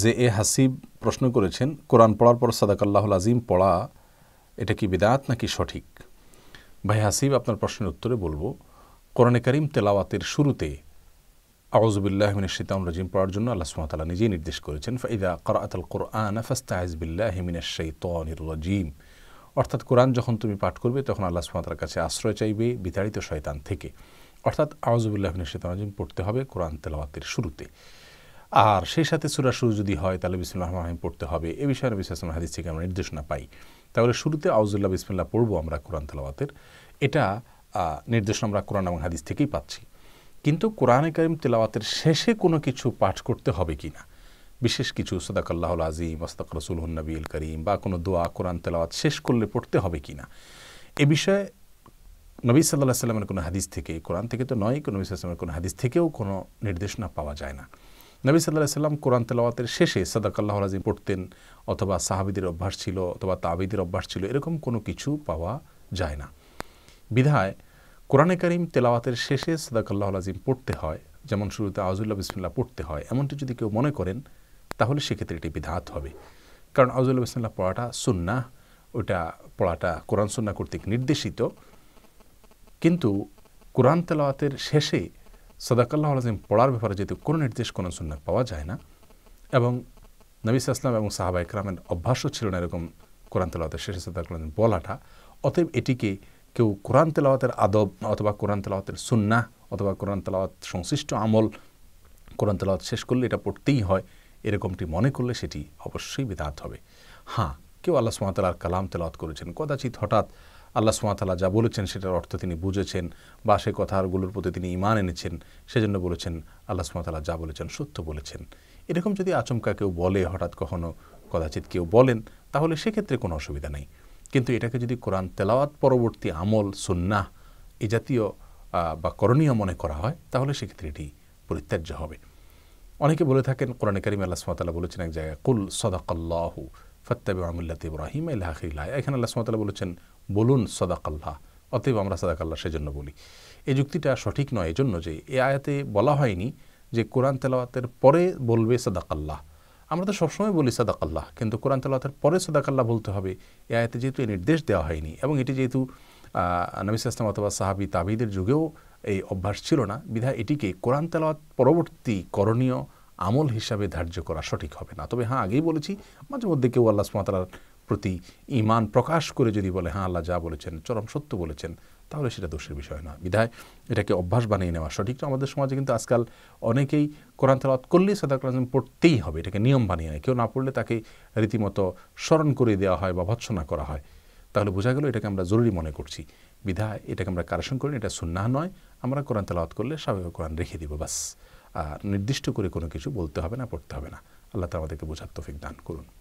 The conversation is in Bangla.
যে এ হাসিব প্রশ্ন করেছেন কোরআন পড়ার পর সাদাকাল্লাহুল আজিম পড়া এটা কি বিদাত নাকি সঠিক ভাই হাসিব আপনার প্রশ্নের উত্তরে বলবো কোরআনে করিম তেলাওয়াতের শুরুতে আউজবিল্লাহ মিন শীতাম রাজিম পড়ার জন্য আল্লাহ সুমাতালা নিজেই নির্দেশ করেছেন ফাইদা করাতাল কোরআন ফাস্তাহিজবিল্লাহ মিনের শৈতনির অর্থাৎ কোরআন যখন তুমি পাঠ করবে তখন আল্লাহ সুমাতার কাছে আশ্রয় চাইবে বিতাড়িত শয়তান থেকে অর্থাৎ আউজবুল্লাহ মিন শৈতাম রাজিম পড়তে হবে কোরআন তেলাওয়াতের শুরুতে আর সেই সাথে সুরা শুরু যদি হয় তাহলে বিসমুল্লাহ রহমান পড়তে হবে এ বিষয়ে নবী সালাম হাদিস থেকে আমরা নির্দেশনা পাই তাহলে শুরুতে আউজুল্লাহ বিসমুল্লাহ পড়বো আমরা কোরআন তেলাওয়াতের এটা নির্দেশনা আমরা কোরআন এবং হাদিস থেকেই পাচ্ছি কিন্তু কোরআনে করিম তেলাওয়াতের শেষে কোনো কিছু পাঠ করতে হবে কি না বিশেষ কিছু সদাকাল্লাহুল আজিম ওস্তাক রসুলহনবী ইল করিম বা কোনো দোয়া কোরআন তেলাওয়াত শেষ করলে পড়তে হবে কি না এ বিষয়ে নবী সাল্লাহ সাল্লামের কোনো হাদিস থেকে কোরআন থেকে তো নয় কোনো নবী সাল্লামের কোনো হাদিস থেকেও কোনো নির্দেশনা পাওয়া যায় না নবী সাল্লাহ সাল্লাম কোরআন তেলাওয়াতের শেষে সাদাকাল্লাহ রাজিম পড়তেন অথবা সাহাবিদের অভ্যাস ছিল অথবা তাবিদের অভ্যাস ছিল এরকম কোনো কিছু পাওয়া যায় না বিধায় কোরআনে করিম তেলাওয়াতের শেষে সাদাকাল্লাহ রাজিম পড়তে হয় যেমন শুরুতে আউজুল্লাহ বিসমুল্লাহ পড়তে হয় এমনটি যদি কেউ মনে করেন তাহলে সেক্ষেত্রে এটি বিধাত হবে কারণ আউজুল্লাহ বিসমুল্লাহ পড়াটা সুন্না ওটা পড়াটা কোরআন সুন্না কর্তৃক নির্দেশিত কিন্তু কোরআন তেলাওয়াতের শেষে সদাকাল্লাহ আলাজিম পড়ার ব্যাপারে যেহেতু কোনো নির্দেশ কোনো সুন্নাত পাওয়া যায় না এবং নবিস ইসলাম এবং সাহাবা ইকরামের অভ্যাসও ছিল না এরকম কোরআন তেলাওয়াতের শেষে সদাকাল্লাহ বলাটা অতএব এটিকে কেউ কোরআন তেলাওয়াতের আদব অথবা কোরআন তেলাওয়াতের সুন্না অথবা কোরআন তেলাওয়াত সংশ্লিষ্ট আমল কোরআন তেলাওয়াত শেষ করলে এটা পড়তেই হয় এরকমটি মনে করলে সেটি অবশ্যই বিদাত হবে হ্যাঁ কেউ আল্লাহ সুমাতালার কালাম তেলাওয়াত করেছেন কদাচিৎ হঠাৎ আল্লাহ সুমাতালা যা বলেছেন সেটার অর্থ তিনি বুঝেছেন বা সে কথাগুলোর প্রতি তিনি ইমান এনেছেন সেজন্য বলেছেন আল্লাহ সুমাতালা যা বলেছেন সত্য বলেছেন এরকম যদি আচমকা কেউ বলে হঠাৎ কখনো কদাচিত কেউ বলেন তাহলে সেক্ষেত্রে কোনো অসুবিধা নেই কিন্তু এটাকে যদি কোরআন তেলাওয়াত পরবর্তী আমল সুন্নাহ এ জাতীয় বা করণীয় মনে করা হয় তাহলে সেক্ষেত্রে এটি পরিত্যাজ্য হবে অনেকে বলে থাকেন কোরআনে করিম আল্লাহ সুমাতালা বলেছেন এক জায়গায় কুল সদাকাল্লাহু ফত্তাবি আমুল্লাহ ইব্রাহিম আল্লাহ এখানে আল্লাহ সুমাতালা বলেছেন বলুন সদাকাল্লাহ অতএব আমরা সাদাকাল্লাহ সেজন্য বলি এই যুক্তিটা সঠিক নয় এজন্য যে এ আয়াতে বলা হয়নি যে কোরআন তেলাওয়াতের পরে বলবে সদাকাল্লাহ আমরা তো সবসময় বলি সাদাকাল্লাহ কিন্তু কোরআন তেলাওয়াতের পরে সদাকাল্লাহ বলতে হবে এ আয়াতে যেহেতু এই নির্দেশ দেওয়া হয়নি এবং এটি যেহেতু নবিস ইসলাম অথবা সাহাবি তাবিদের যুগেও এই অভ্যাস ছিল না বিধা এটিকে কোরআন তেলাওয়াত পরবর্তী করণীয় আমল হিসাবে ধার্য করা সঠিক হবে না তবে হ্যাঁ আগেই বলেছি মাঝে মধ্যে কেউ আল্লাহ সুমাতার প্রতি ইমান প্রকাশ করে যদি বলে হ্যাঁ আল্লাহ যা বলেছেন চরম সত্য বলেছেন তাহলে সেটা দোষের বিষয় না বিধায় এটাকে অভ্যাস বানিয়ে নেওয়া সঠিক আমাদের সমাজে কিন্তু আজকাল অনেকেই কোরআন তালাত করলেই সাদা আজম পড়তেই হবে এটাকে নিয়ম বানিয়ে নেয় কেউ না পড়লে তাকে রীতিমতো স্মরণ করে দেওয়া হয় বা ভৎসনা করা হয় তাহলে বোঝা গেল এটাকে আমরা জরুরি মনে করছি বিধায় এটাকে আমরা কারেশন করি এটা সুন্না নয় আমরা কোরআন তেলাওয়াত করলে স্বাভাবিক কোরআন রেখে দিব বাস নির্দিষ্ট করে কোনো কিছু বলতে হবে না পড়তে হবে না আল্লাহ তালা আমাদেরকে বোঝার তফিক দান করুন